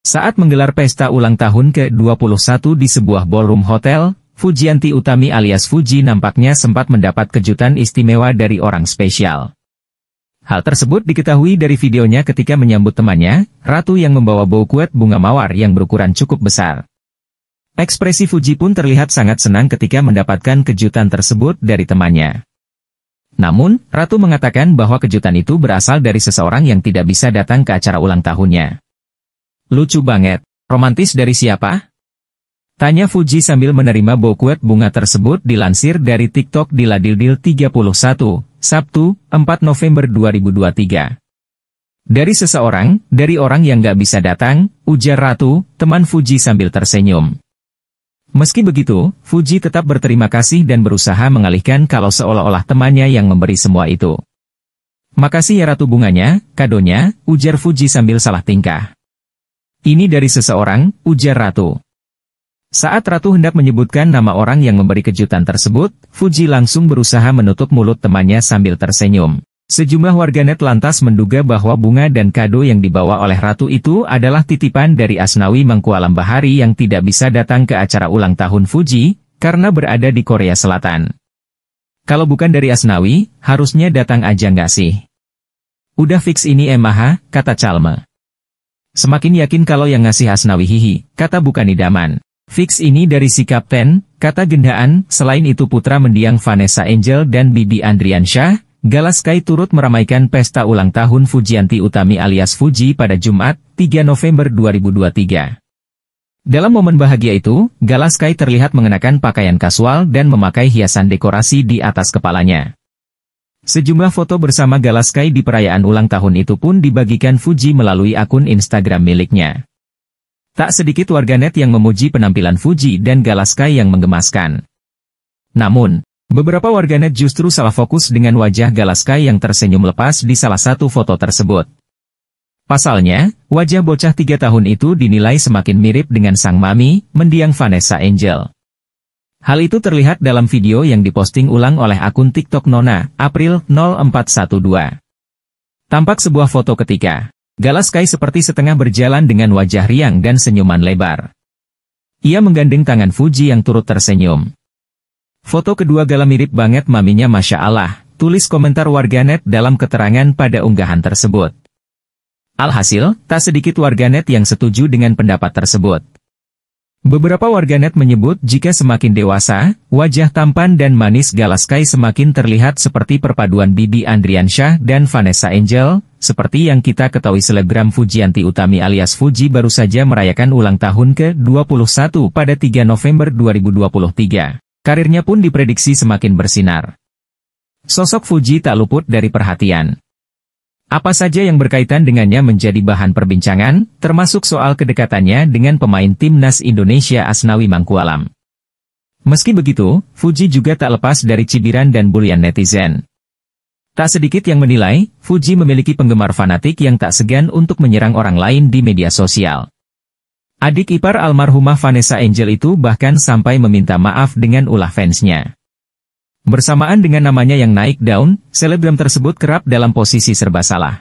Saat menggelar pesta ulang tahun ke-21 di sebuah ballroom hotel, Fujianti Utami alias Fuji nampaknya sempat mendapat kejutan istimewa dari orang spesial. Hal tersebut diketahui dari videonya ketika menyambut temannya, Ratu yang membawa bouquet bunga mawar yang berukuran cukup besar. Ekspresi Fuji pun terlihat sangat senang ketika mendapatkan kejutan tersebut dari temannya. Namun, Ratu mengatakan bahwa kejutan itu berasal dari seseorang yang tidak bisa datang ke acara ulang tahunnya. Lucu banget. Romantis dari siapa? Tanya Fuji sambil menerima bokuet bunga tersebut dilansir dari TikTok di Ladildil 31, Sabtu, 4 November 2023. Dari seseorang, dari orang yang gak bisa datang, ujar Ratu, teman Fuji sambil tersenyum. Meski begitu, Fuji tetap berterima kasih dan berusaha mengalihkan kalau seolah-olah temannya yang memberi semua itu. Makasih ya Ratu bunganya, kadonya, ujar Fuji sambil salah tingkah. Ini dari seseorang, ujar Ratu. Saat Ratu hendak menyebutkan nama orang yang memberi kejutan tersebut, Fuji langsung berusaha menutup mulut temannya sambil tersenyum. Sejumlah warganet lantas menduga bahwa bunga dan kado yang dibawa oleh Ratu itu adalah titipan dari Asnawi Mangkualam Bahari yang tidak bisa datang ke acara ulang tahun Fuji, karena berada di Korea Selatan. Kalau bukan dari Asnawi, harusnya datang aja nggak sih? Udah fix ini Emaha, kata Chalma. Semakin yakin kalau yang ngasih Asnawi hihi, kata bukan idaman. Fix ini dari sikap Ten, kata gendaan, selain itu putra mendiang Vanessa Angel dan Bibi Andriansyah, Syah, Galaskai turut meramaikan pesta ulang tahun Fujianti Utami alias Fuji pada Jumat, 3 November 2023. Dalam momen bahagia itu, Galaskai terlihat mengenakan pakaian kasual dan memakai hiasan dekorasi di atas kepalanya. Sejumlah foto bersama Galaskai di perayaan ulang tahun itu pun dibagikan Fuji melalui akun Instagram miliknya. Tak sedikit warganet yang memuji penampilan Fuji dan Galaskai yang menggemaskan. Namun, beberapa warganet justru salah fokus dengan wajah Galaskai yang tersenyum lepas di salah satu foto tersebut. Pasalnya, wajah bocah tiga tahun itu dinilai semakin mirip dengan sang mami, mendiang Vanessa Angel. Hal itu terlihat dalam video yang diposting ulang oleh akun TikTok Nona, April 0412. Tampak sebuah foto ketika Sky seperti setengah berjalan dengan wajah riang dan senyuman lebar. Ia menggandeng tangan Fuji yang turut tersenyum. Foto kedua Gala mirip banget maminya Masya Allah, tulis komentar warganet dalam keterangan pada unggahan tersebut. Alhasil, tak sedikit warganet yang setuju dengan pendapat tersebut. Beberapa warganet menyebut jika semakin dewasa, wajah tampan dan manis Galaskai semakin terlihat seperti perpaduan Bibi Andriansyah dan Vanessa Angel, seperti yang kita ketahui selebgram Fujianti Utami alias Fuji baru saja merayakan ulang tahun ke-21 pada 3 November 2023. Karirnya pun diprediksi semakin bersinar. Sosok Fuji tak luput dari perhatian. Apa saja yang berkaitan dengannya menjadi bahan perbincangan, termasuk soal kedekatannya dengan pemain timnas Indonesia Asnawi Mangkualam. Meski begitu, Fuji juga tak lepas dari cibiran dan bulian netizen. Tak sedikit yang menilai, Fuji memiliki penggemar fanatik yang tak segan untuk menyerang orang lain di media sosial. Adik ipar almarhumah Vanessa Angel itu bahkan sampai meminta maaf dengan ulah fansnya. Bersamaan dengan namanya yang naik daun, selebgram tersebut kerap dalam posisi serba salah.